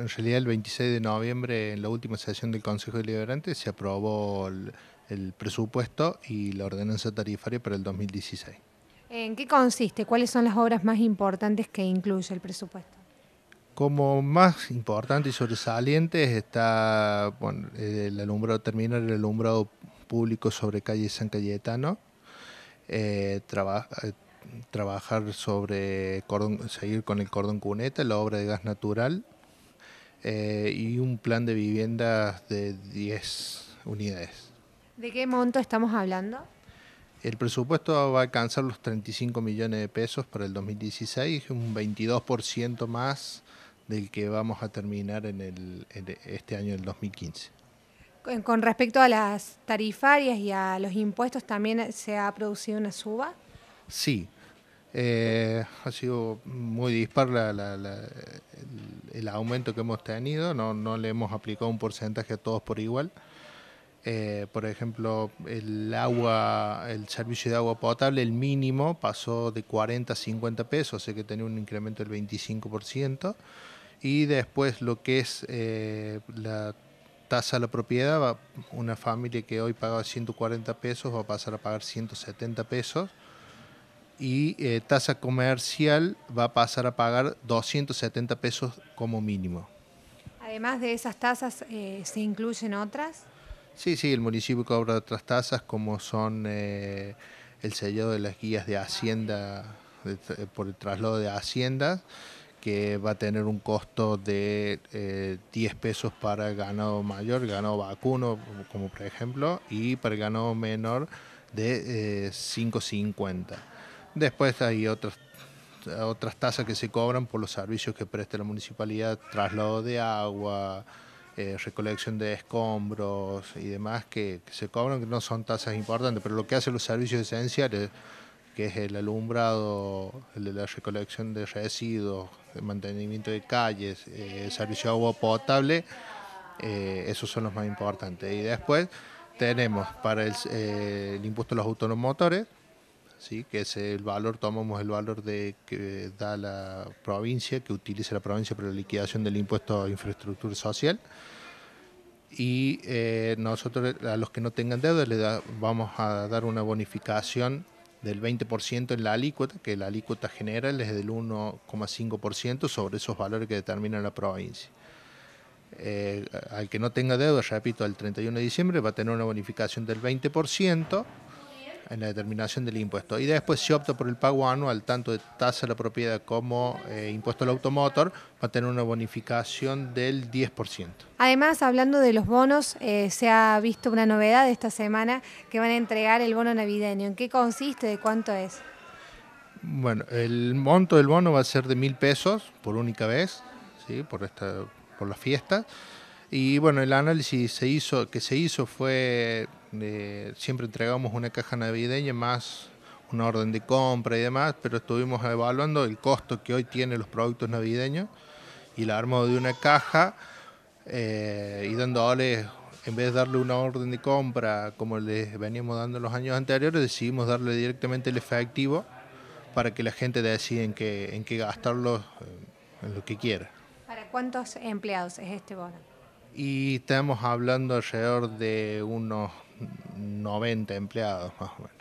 en realidad el 26 de noviembre, en la última sesión del Consejo Deliberante, se aprobó el, presupuesto y la ordenanza tarifaria para el 2016. ¿En qué consiste? ¿Cuáles son las obras más importantes que incluye el presupuesto? Como más importante y sobresalientes está el alumbrado, terminar el alumbrado público sobre calle San Cayetano, eh, eh, trabajar sobre seguir con el cordón cuneta, la obra de gas natural, eh, y un plan de viviendas de 10 unidades. ¿De qué monto estamos hablando? El presupuesto va a alcanzar los 35 millones de pesos para el 2016, un 22% más del que vamos a terminar en, el, este año del 2015. Con respecto a las tarifarias y a los impuestos, ¿también se ha producido una suba? Sí, eh, ha sido muy dispar la, el aumento que hemos tenido, no, no le hemos aplicado un porcentaje a todos por igual. Eh, por ejemplo, el agua, el servicio de agua potable, el mínimo pasó de 40 a 50 pesos, así que tenía un incremento del 25%. Y después lo que es eh, la tasa de la propiedad, una familia que hoy pagaba 140 pesos va a pasar a pagar 170 pesos y eh, tasa comercial va a pasar a pagar 270 pesos como mínimo. Además de esas tasas, eh, ¿se incluyen otras? Sí, sí, el municipio cobra otras tasas como son eh, el sellado de las guías de Hacienda, por el traslado de Hacienda, que va a tener un costo de 10 pesos para ganado mayor, ganado vacuno, como por ejemplo, y para el ganado menor de 5.50 Después hay otras, otras tasas que se cobran por los servicios que presta la municipalidad, traslado de agua, eh, recolección de escombros y demás que, se cobran, que no son tasas importantes, pero lo que hacen los servicios esenciales, que es el alumbrado, el de la recolección de residuos, el mantenimiento de calles, el eh, servicio de agua potable, eh, esos son los más importantes. Y después tenemos para el, impuesto a los automotores, que es el valor, tomamos el valor de que da la provincia, que utiliza la provincia para la liquidación del impuesto a infraestructura social. Y eh, nosotros a los que no tengan deuda le vamos a dar una bonificación del 20% en la alícuota, que la alícuota general es del 1,5% sobre esos valores que determina la provincia. Eh, al que no tenga deuda, repito, el 31 de diciembre va a tener una bonificación del 20% en la determinación del impuesto. Y después si opta por el pago anual, tanto de tasa de la propiedad como eh, impuesto al automotor, va a tener una bonificación del 10%. Además, hablando de los bonos, eh, se ha visto una novedad esta semana que van a entregar el bono navideño. ¿En qué consiste? ¿De cuánto es? Bueno, el monto del bono va a ser de mil pesos por única vez, ¿sí? por, esta, por las fiestas. Y bueno, el análisis que se hizo fue, eh, siempre entregamos una caja navideña más una orden de compra y demás, pero estuvimos evaluando el costo que hoy tienen los productos navideños y la armó de una caja eh, y dándoles, en vez de darle una orden de compra como les veníamos dando los años anteriores, decidimos darle directamente el efectivo para que la gente decida en qué, en qué gastarlo, eh, en lo que quiera. ¿Para cuántos empleados es este bono? y estamos hablando alrededor de unos 90 empleados más o menos.